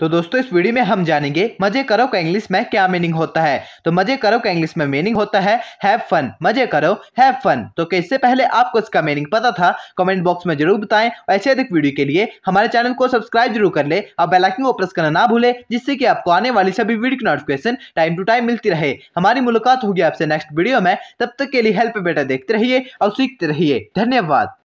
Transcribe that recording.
तो दोस्तों इस वीडियो में हम जानेंगे मजे करो का इंग्लिश में क्या मीनिंग होता है तो मजे करो का इंग्लिश में मीनिंग होता है हैव फन मजे करो हैव फन तो इससे पहले आपको इसका मीनिंग पता था कमेंट बॉक्स में जरूर बताएं और ऐसे अधिक वीडियो के लिए हमारे चैनल को सब्सक्राइब जरूर कर ले और बेलाइकन को प्रेस करना ना भूले जिससे कि आपको आने वाली सभी वीडियो की नोटिफिकेशन टाइम टू टाइम मिलती रहे हमारी मुलाकात होगी आपसे नेक्स्ट वीडियो में तब तक के लिए हेल्प बेटा देखते रहिए और सीखते रहिए धन्यवाद